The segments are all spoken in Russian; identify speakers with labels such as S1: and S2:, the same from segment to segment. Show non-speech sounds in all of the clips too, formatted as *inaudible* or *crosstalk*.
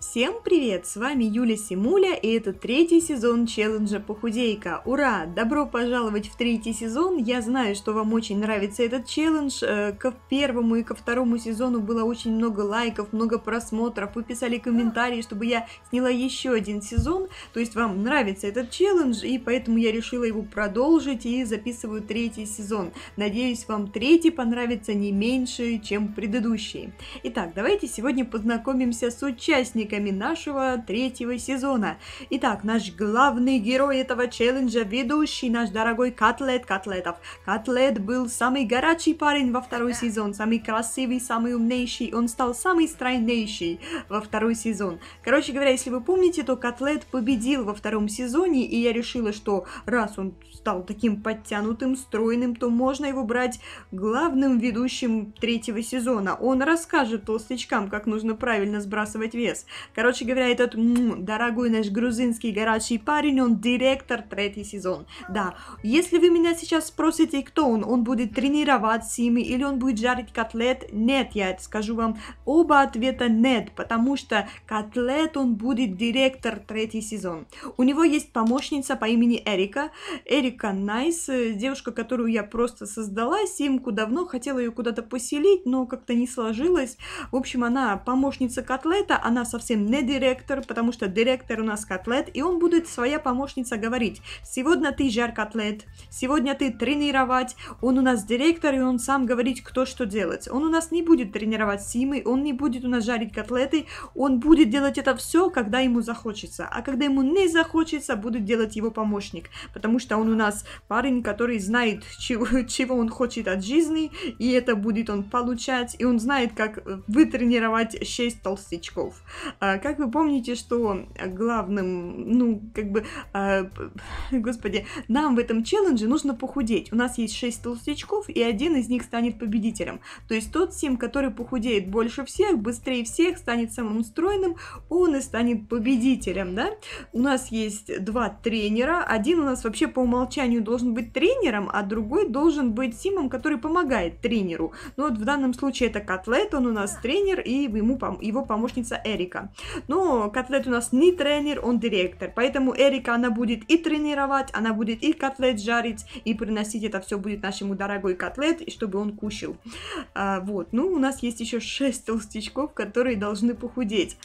S1: Всем привет! С вами Юля Симуля и это третий сезон челленджа «Похудейка». Ура! Добро пожаловать в третий сезон! Я знаю, что вам очень нравится этот челлендж. Э, К первому и ко второму сезону было очень много лайков, много просмотров. Вы писали комментарии, чтобы я сняла еще один сезон. То есть вам нравится этот челлендж, и поэтому я решила его продолжить и записываю третий сезон. Надеюсь, вам третий понравится не меньше, чем предыдущий. Итак, давайте сегодня познакомимся с участниками участниками нашего третьего сезона. Итак, наш главный герой этого челленджа, ведущий, наш дорогой Котлет Котлетов. Котлет был самый горячий парень во второй сезон, самый красивый, самый умнейший, он стал самый стройнейший во второй сезон. Короче говоря, если вы помните, то Котлет победил во втором сезоне, и я решила, что раз он стал таким подтянутым, стройным, то можно его брать главным ведущим третьего сезона. Он расскажет толстячкам, как нужно правильно сбрасывать вес. Короче говоря, этот м -м, дорогой наш грузинский горячий парень, он директор третий сезон. Да, если вы меня сейчас спросите, кто он, он будет тренировать Сими или он будет жарить котлет, нет, я скажу вам, оба ответа нет, потому что котлет он будет директор третий сезон. У него есть помощница по имени Эрика, Эрика Найс, э, девушка, которую я просто создала, Симку давно хотела ее куда-то поселить, но как-то не сложилось. В общем, она помощница котлета, она совсем совсем не директор, потому что директор у нас котлет, и он будет своя помощница говорить, сегодня ты жар котлет, сегодня ты тренировать, он у нас директор, и он сам говорит, кто что делать. Он у нас не будет тренировать симы, он не будет у нас жарить котлеты, он будет делать это все, когда ему захочется, а когда ему не захочется, будет делать его помощник, потому что он у нас парень, который знает, чего, он хочет от жизни, и это будет он получать, и он знает, как вытренировать 6 толстячков. А как вы помните, что э, главным, ну, как бы, а, господи, нам в этом челлендже нужно похудеть. У нас есть 6 толстячков, и один из них станет победителем. То есть тот Сим, который похудеет больше всех, быстрее всех, станет самым стройным, он и станет победителем, да? У нас есть два тренера. Один у нас вообще по умолчанию должен быть тренером, а другой должен быть Симом, который помогает тренеру. Ну вот в данном случае это Котлет, он у нас тренер, и ему, его помощница Эрика тренера. Но Котлет у нас не тренер, он директор. Поэтому Эрика, она будет и тренировать, она будет и котлет жарить, и приносить это все будет нашему дорогой котлет, и чтобы он кушал. А, вот, ну у нас есть еще 6 толстячков, которые должны похудеть.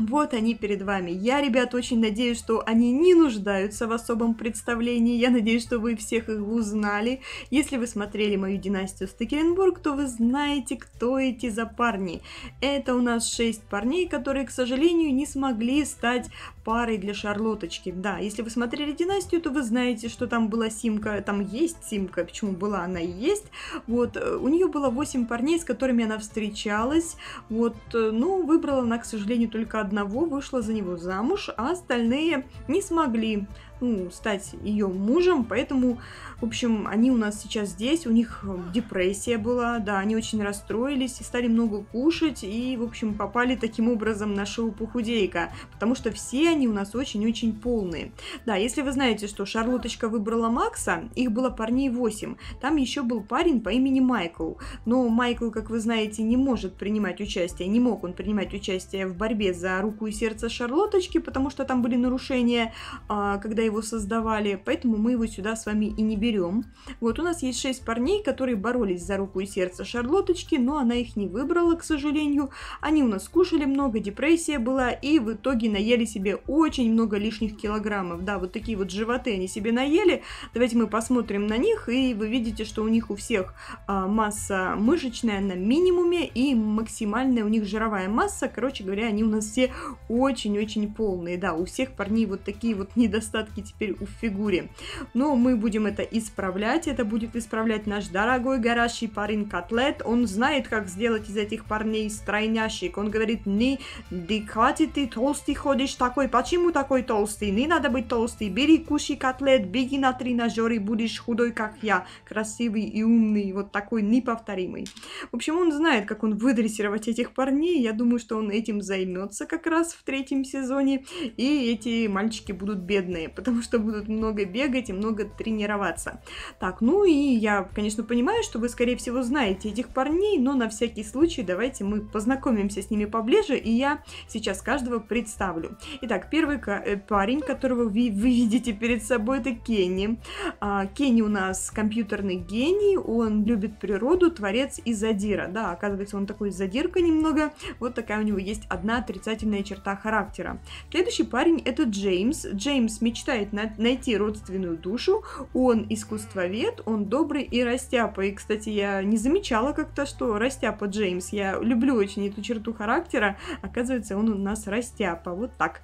S1: Вот они перед вами. Я, ребят, очень надеюсь, что они не нуждаются в особом представлении. Я надеюсь, что вы всех их узнали. Если вы смотрели мою династию Стекеренбург, то вы знаете, кто эти за парни. Это у нас шесть парней, которые, к сожалению, не смогли стать парой для Шарлоточки. Да, если вы смотрели «Династию», то вы знаете, что там была Симка, там есть Симка, почему была, она и есть. Вот, э, у нее было 8 парней, с которыми она встречалась. Вот, э, ну, выбрала она, к сожалению, только одного, вышла за него замуж, а остальные не смогли ну, стать ее мужем, поэтому, в общем, они у нас сейчас здесь, у них э, депрессия была, да, они очень расстроились и стали много кушать, и, в общем, попали таким образом на шоу Похудейка, потому что все они они у нас очень-очень полные. Да, если вы знаете, что Шарлоточка выбрала Макса, их было парней 8. Там еще был парень по имени Майкл. Но Майкл, как вы знаете, не может принимать участие, не мог он принимать участие в борьбе за руку и сердце Шарлоточки, потому что там были нарушения, а, когда его создавали, поэтому мы его сюда с вами и не берем. Вот у нас есть 6 парней, которые боролись за руку и сердце Шарлоточки, но она их не выбрала, к сожалению. Они у нас кушали много, депрессия была, и в итоге наели себе очень много лишних килограммов. Да, вот такие вот животы они себе наели. Давайте мы посмотрим на них, и вы видите, что у них у всех а, масса мышечная на минимуме и максимальная у них жировая масса. Короче говоря, они у нас все очень-очень полные. Да, у всех парней вот такие вот недостатки теперь у фигуре. Но мы будем это исправлять. Это будет исправлять наш дорогой горящий парень Котлет. Он знает, как сделать из этих парней стройнящих. Он говорит, не, ты хватит, ты толстый ходишь такой, почему такой толстый? Не надо быть толстый. Бери, кушай котлет, беги на тренажеры, будешь худой, как я, красивый и умный, вот такой неповторимый. В общем, он знает, как он выдрессировать этих парней. Я думаю, что он этим займется как раз в третьем сезоне. И эти мальчики будут бедные, потому что будут много бегать и много тренироваться. Так, ну и я, конечно, понимаю, что вы, скорее всего, знаете этих парней, но на всякий случай давайте мы познакомимся с ними поближе, и я сейчас каждого представлю. Итак, Итак, первый э, парень, которого вы, вы видите перед собой, это Кенни. А, Кенни у нас компьютерный гений, он любит природу, творец и задира. Да, оказывается, он такой задирка немного. Вот такая у него есть одна отрицательная черта характера. Следующий парень это Джеймс. Джеймс мечтает на- найти родственную душу. Он искусствовед, он добрый и растяпа. И, кстати, я не замечала как-то, что растяпа Джеймс. Я люблю очень эту черту характера. Оказывается, он у нас растяпа. Вот так.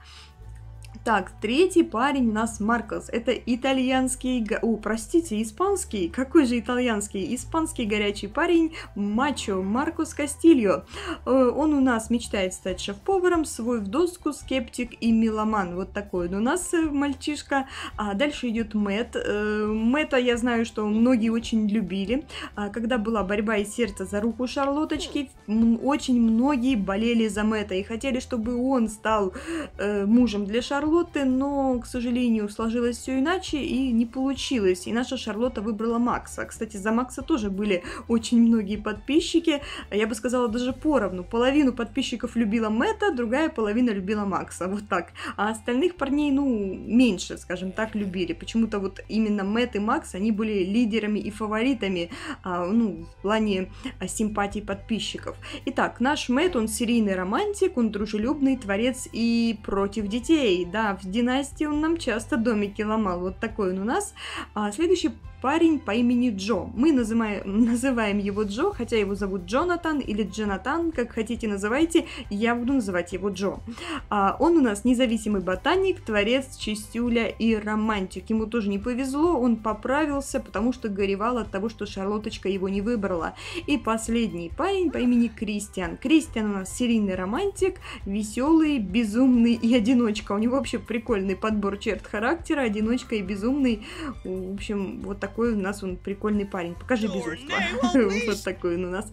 S1: Так, третий парень у нас Маркос. Это итальянский... О, простите, испанский. Какой же итальянский? Испанский горячий парень Мачо Маркос Кастильо. Э, он у нас мечтает стать шеф-поваром, свой в доску, скептик и меломан. Вот такой он у нас э, мальчишка. А дальше идет Мэтт. Э, Мэтта я знаю, что многие очень любили. А когда была борьба и сердце за руку Шарлоточки, очень многие болели за Мэтта и хотели, чтобы он стал мужем для Шарлотки Шарлотты, но, к сожалению, сложилось все иначе и не получилось. И наша Шарлотта выбрала Макса. Кстати, за Макса тоже были очень многие подписчики. Я бы сказала, даже поровну. Половину подписчиков любила Мэтта, другая половина любила Макса. Вот так. А остальных парней, ну, меньше, скажем так, любили. Почему-то вот именно Мэтт и Макс, они были лидерами и фаворитами, а, ну, в плане а, симпатий подписчиков. Итак, наш Мэтт, он серийный романтик, он дружелюбный творец и против детей, да, а, в династии он нам часто домики ломал. Вот такой он у нас. А, следующий парень по имени Джо. Мы называем, *laughs* называем его Джо, хотя его зовут Джонатан или Джонатан, как хотите называйте, я буду называть его Джо. А, он у нас независимый ботаник, творец, чистюля и романтик. Ему тоже не повезло, он поправился, потому что горевал от того, что Шарлоточка его не выбрала. И последний парень по имени Кристиан. Кристиан у нас серийный романтик, веселый, безумный и одиночка. У него вообще прикольный подбор черт характера, одиночка и безумный. В общем, вот такой у нас он прикольный парень. Покажи безумство. *laughs* Вот такой он у нас.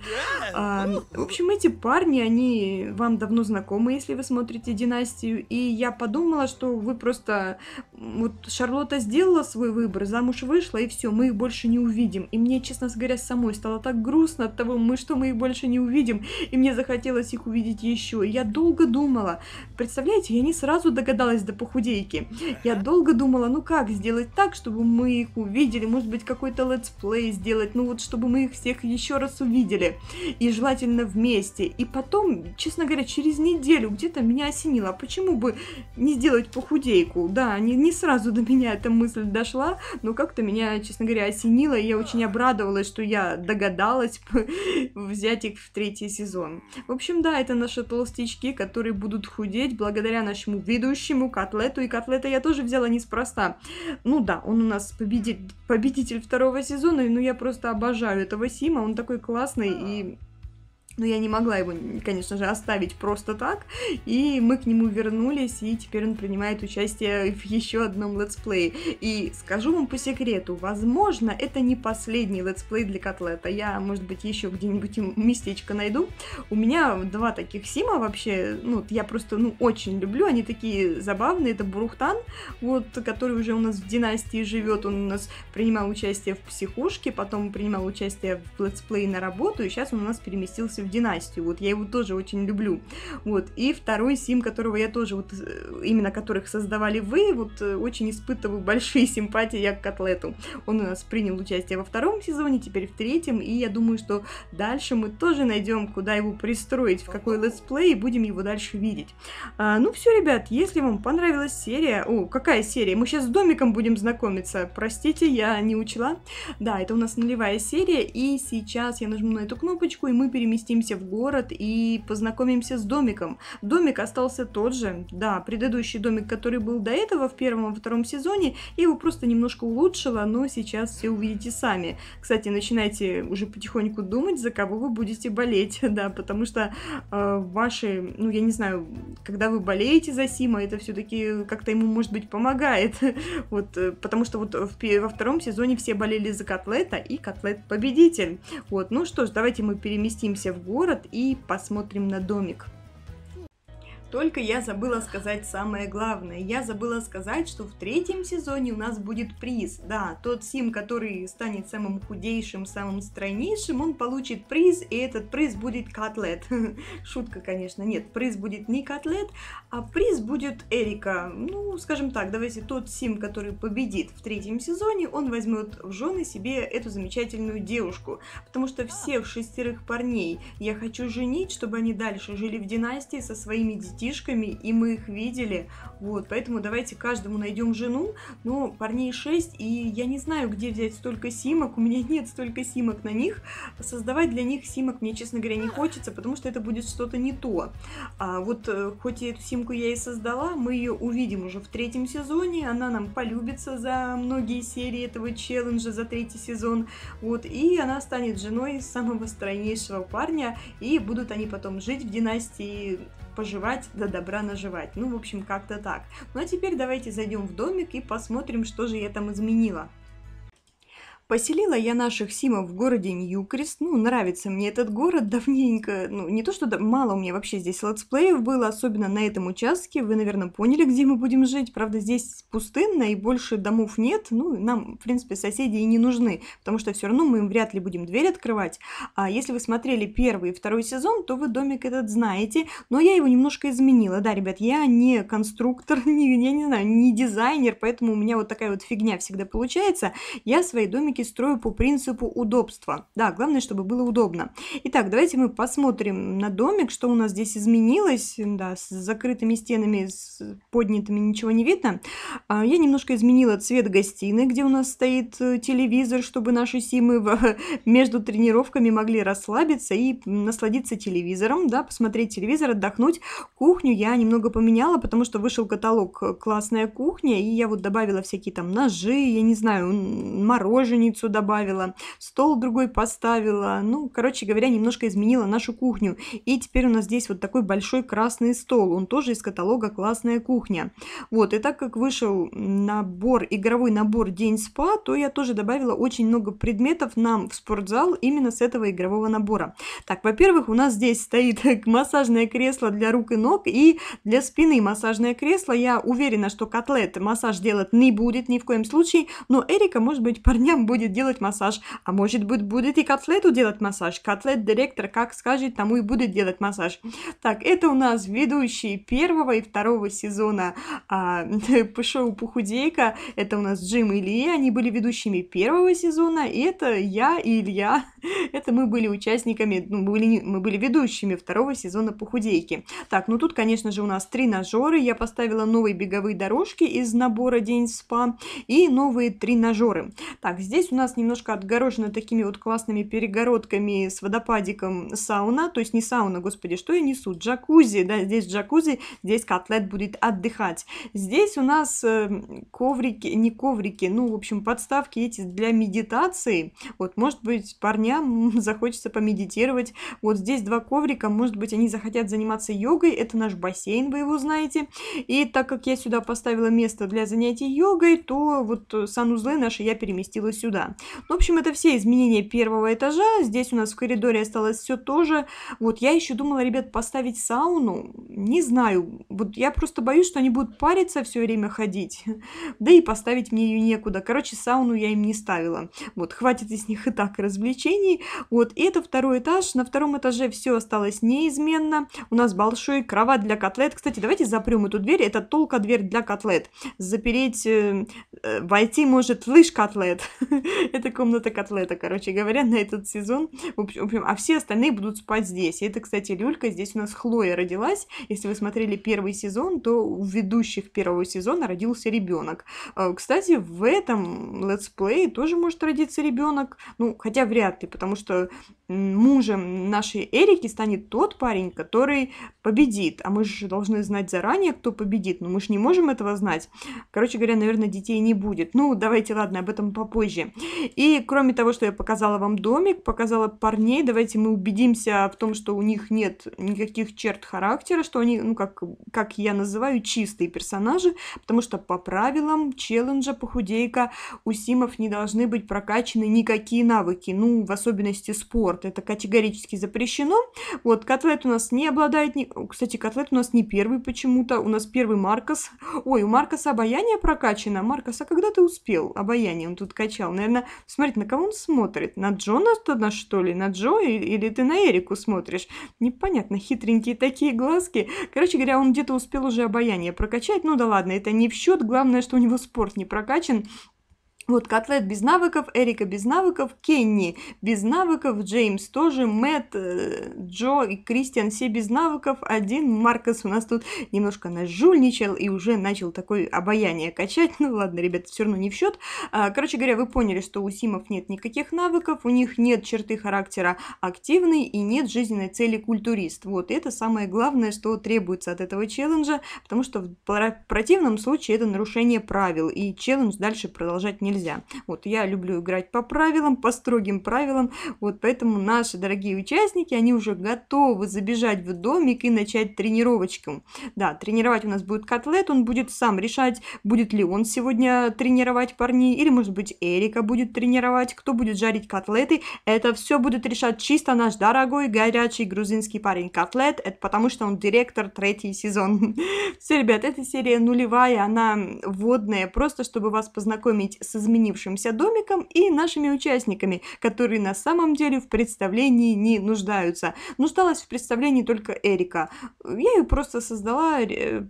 S1: А, в общем, эти парни, они вам давно знакомы, если вы смотрите «Династию». И я подумала, что вы просто... Вот Шарлотта сделала свой выбор, замуж вышла, и все, мы их больше не увидим. И мне, честно говоря, самой стало так грустно от того, мы что, мы их больше не увидим. И мне захотелось их увидеть еще. я долго думала, представляете, я не сразу догадалась до похудейки. Я долго думала, ну как сделать так, чтобы мы их увидели, может быть, какой-то летсплей сделать, ну вот, чтобы мы их всех еще раз увидели, и желательно вместе. И потом, честно говоря, через неделю где-то меня осенило, а почему бы не сделать похудейку? Да, не, не сразу до меня эта мысль дошла, но как-то меня, честно говоря, осенило, и я очень обрадовалась, что я догадалась *laughs* взять их в третий сезон. В общем, да, это наши толстячки, которые будут худеть, получить благодаря нашему ведущему Котлету. И Котлета я тоже взяла неспроста. Ну да, он у нас победитель, победитель второго сезона, но ну, я просто обожаю этого Сима. Он такой классный и но я не могла его, конечно же, оставить просто так, и мы к нему вернулись, и теперь он принимает участие в еще одном летсплее. И скажу вам по секрету, возможно, это не последний летсплей для котлета, я, может быть, еще где-нибудь местечко найду. У меня два таких сима вообще, ну, я просто, ну, очень люблю, они такие забавные, это Бурхтан, вот, который уже у нас в династии живет, он у нас принимал участие в психушке, потом принимал участие в летсплее на работу, и сейчас он у нас переместился в династию. Вот я его тоже очень люблю. Вот. И второй Сим, которого я тоже, вот э, именно которых создавали вы, вот э, очень испытываю большие *laughs* симпатии я к Котлету. Он у нас принял участие во втором сезоне, теперь в третьем, и я думаю, что дальше мы тоже найдем, куда его пристроить, в какой летсплей, и будем его дальше видеть. А, ну все, ребят, если вам понравилась серия... О, какая серия? Мы сейчас с домиком будем знакомиться. Простите, я не учла. Да, это у нас нулевая серия, и сейчас я нажму на эту кнопочку, и мы переместим спустимся в город и познакомимся с домиком. Домик остался тот же, да, предыдущий домик, который был до этого в первом и втором сезоне, я его просто немножко улучшила, но сейчас все увидите сами. Кстати, начинайте уже потихоньку думать, за кого вы будете болеть, *laughs* да, потому что э, ваши, ну я не знаю, когда вы болеете за Сима, это все-таки как-то ему, может быть, помогает, *laughs* вот, э, потому что вот в, во втором сезоне все болели за Котлета, и Котлет победитель. Вот, ну что ж, давайте мы переместимся в город и посмотрим на домик. Только я забыла сказать самое главное. Я забыла сказать, что в третьем сезоне у нас будет приз. Да, тот Сим, который станет самым худейшим, самым стройнейшим, он получит приз, и этот приз будет котлет. *laughs* Шутка, конечно, нет. Приз будет не котлет, а приз будет Эрика. Ну, скажем так, давайте тот Сим, который победит в третьем сезоне, он возьмет в жены себе эту замечательную девушку. Потому что всех шестерых парней я хочу женить, чтобы они дальше жили в династии со своими детьми детишками, и мы их видели. Вот, поэтому давайте каждому найдем жену. Но парней 6, и я не знаю, где взять столько симок. У меня *laughs* нет столько симок на них. Создавать для них симок мне, честно говоря, не хочется, потому что это будет что-то не то. А вот э, хоть и эту симку я и создала, мы ее увидим уже в третьем сезоне. Она нам полюбится за многие серии этого челленджа, за третий сезон. Вот, и она станет женой самого стройнейшего парня, и будут они потом жить в династии пожевать, до добра наживать. Ну, в общем, как-то так. Ну, а теперь давайте зайдем в домик и посмотрим, что же я там изменила. Поселила я наших симов в городе Ньюкрест. Ну, нравится мне этот город давненько. Ну, не то, что да, мало у меня вообще здесь летсплеев было, особенно на этом участке. Вы, наверное, поняли, где мы будем жить. Правда, здесь пустынно и больше домов нет. Ну, нам, в принципе, соседи и не нужны, потому что все равно мы им вряд ли будем дверь открывать. А если вы смотрели первый и второй сезон, то вы домик этот знаете. Но я его немножко изменила. Да, ребят, я не конструктор, *laughs* не, я не знаю, не дизайнер, поэтому у меня вот такая вот фигня всегда получается. Я свои домики графики строю по принципу удобства. Да, главное, чтобы было удобно. Итак, давайте мы посмотрим на домик, что у нас здесь изменилось. Да, с закрытыми стенами, с поднятыми ничего не видно. А, я немножко изменила цвет гостиной, где у нас стоит э, телевизор, чтобы наши симы *laughs* между тренировками могли расслабиться и насладиться телевизором, да, посмотреть телевизор, отдохнуть. Кухню я немного поменяла, потому что вышел каталог «Классная кухня», и я вот добавила всякие там ножи, я не знаю, мороженое, полуницу добавила, стол другой поставила. Ну, короче говоря, немножко изменила нашу кухню. И теперь у нас здесь вот такой большой красный стол. Он тоже из каталога «Классная кухня». Вот, и так как вышел набор, игровой набор «День спа», то я тоже добавила очень много предметов нам в спортзал именно с этого игрового набора. Так, во-первых, у нас здесь стоит *laughs* массажное кресло для рук и ног и для спины массажное кресло. Я уверена, что котлет массаж делать не будет ни в коем случае, но Эрика, может быть, парням будет будет делать массаж, а может быть будет и котлету делать массаж. Котлет-директор как скажет, тому и будет делать массаж. Так, это у нас ведущие первого и второго сезона а, *laughs* шоу «Похудейка». Это у нас Джим и Илья, они были ведущими первого сезона, и это я и Илья. *laughs* Это мы были участниками, ну, были, мы были ведущими второго сезона «Похудейки». Так, ну тут, конечно же, у нас тренажеры. Я поставила новые беговые дорожки из набора «День спа» и новые тренажеры. Так, здесь Здесь у нас немножко отгорожена такими вот классными перегородками с водопадиком сауна. То есть не сауна, господи, что я несу? Джакузи, да, здесь джакузи, здесь котлет будет отдыхать. Здесь у нас э, коврики, не коврики, ну, в общем, подставки эти для медитации. Вот, может быть, парням *laughs* захочется помедитировать. Вот здесь два коврика, может быть, они захотят заниматься йогой. Это наш бассейн, вы его знаете. И так как я сюда поставила место для занятий йогой, то вот э, санузлы наши я переместила сюда сюда. Ну, в общем, это все изменения первого этажа. Здесь у нас в коридоре осталось все то же. Вот я еще думала, ребят, поставить сауну. Не знаю. Вот я просто боюсь, что они будут париться все время ходить. Да и поставить мне ее некуда. Короче, сауну я им не ставила. Вот, хватит из них и так развлечений. Вот, и это второй этаж. На втором этаже все осталось неизменно. У нас большой кровать для котлет. Кстати, давайте запрем эту дверь. Это толка дверь для котлет. Запереть, э, э войти может лыж котлет. *laughs* *laughs* Это комната котлета, короче говоря, на этот сезон. В общем, а все остальные будут спать здесь. И это, кстати, люлька. Здесь у нас Хлоя родилась. Если вы смотрели первый сезон, то у ведущих первого сезона родился ребенок. А, кстати, в этом летсплее тоже может родиться ребенок. Ну, хотя вряд ли, потому что мужем нашей Эрики станет тот парень, который победит. А мы же должны знать заранее, кто победит, но мы же не можем этого знать. Короче говоря, наверное, детей не будет. Ну, давайте, ладно, об этом попозже. И кроме того, что я показала вам домик, показала парней, давайте мы убедимся в том, что у них нет никаких черт характера, что они, ну, как, как я называю, чистые персонажи, потому что по правилам челленджа похудейка у симов не должны быть прокачаны никакие навыки, ну, в особенности спорт это категорически запрещено. Вот, котлет у нас не обладает... Ни... Кстати, котлет у нас не первый почему-то. У нас первый Маркос. Ой, у Маркоса обаяние прокачано. Маркос, а когда ты успел обаяние? Он тут качал. Наверное, смотри, на кого он смотрит? На Джона то на что ли? На Джо или ты на Эрику смотришь? Непонятно, хитренькие такие глазки. Короче говоря, он где-то успел уже обаяние прокачать. Ну да ладно, это не в счет. Главное, что у него спорт не прокачан. Вот котлет без навыков, Эрика без навыков, Кенни без навыков, Джеймс тоже, Мэтт, э, Джо и Кристиан все без навыков, один Маркос у нас тут немножко нажульничал и уже начал такое обаяние качать. *laughs* Ну ладно, ребят, все равно не в счет. А, короче говоря, вы поняли, что у Симов нет никаких навыков, у них нет черты характера активный и нет жизненной цели культурист. Вот это самое главное, что требуется от этого челленджа, потому что в противном случае это нарушение правил, и челлендж дальше продолжать не нельзя. Вот я люблю играть по правилам, по строгим правилам, вот поэтому наши дорогие участники, они уже готовы забежать в домик и начать тренировочку. Да, тренировать у нас будет котлет, он будет сам решать, будет ли он сегодня тренировать парней, или может быть Эрика будет тренировать, кто будет жарить котлеты, это все будет решать чисто наш дорогой горячий грузинский парень котлет, это потому что он директор третий сезон. *laughs* Все, ребят, эта серия нулевая, она водная, просто чтобы вас познакомить с изменившимся домиком и нашими участниками, которые на самом деле в представлении не нуждаются. Нуждалась в представлении только Эрика. Я ее просто создала,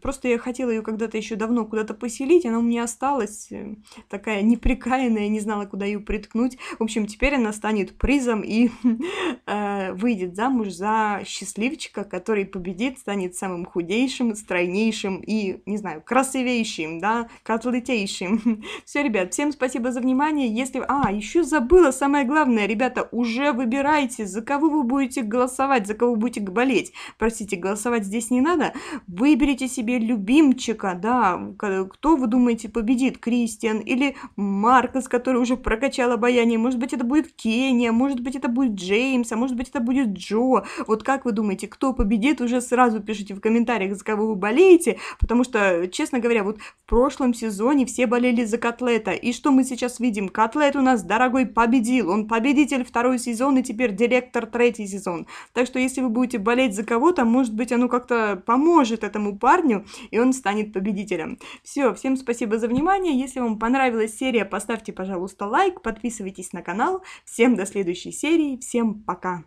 S1: просто я хотела ее когда-то еще давно куда-то поселить, она у меня осталась э, такая неприкаянная, не знала, куда ее приткнуть. В общем, теперь она станет призом и *laughs* э, Э, выйдет замуж за счастливчика, который победит, станет самым худейшим, стройнейшим и, не знаю, красивейшим, да, котлетейшим. *laughs* Все, ребят, всем спасибо за внимание. Если... А, еще забыла самое главное, ребята, уже выбирайте, за кого вы будете голосовать, за кого будете болеть. Простите, голосовать здесь не надо. Выберите себе любимчика, да, кто, вы думаете, победит, Кристиан или Маркос, который уже прокачал обаяние, может быть, это будет Кения, может быть, это будет Джеймс, а может быть, это будет Джо. Вот как вы думаете, кто победит, уже сразу пишите в комментариях, за кого вы болеете, потому что, честно говоря, вот в прошлом сезоне все болели за Котлета, и что мы сейчас видим? Котлет у нас, дорогой, победил, он победитель второй сезон и теперь директор третий сезон. Так что, если вы будете болеть за кого-то, может быть, оно как-то поможет этому парню, и он станет победителем. Все, всем спасибо за внимание, если вам понравилась серия, поставьте, пожалуйста, лайк, подписывайтесь на канал, всем до следующей серии, всем пока!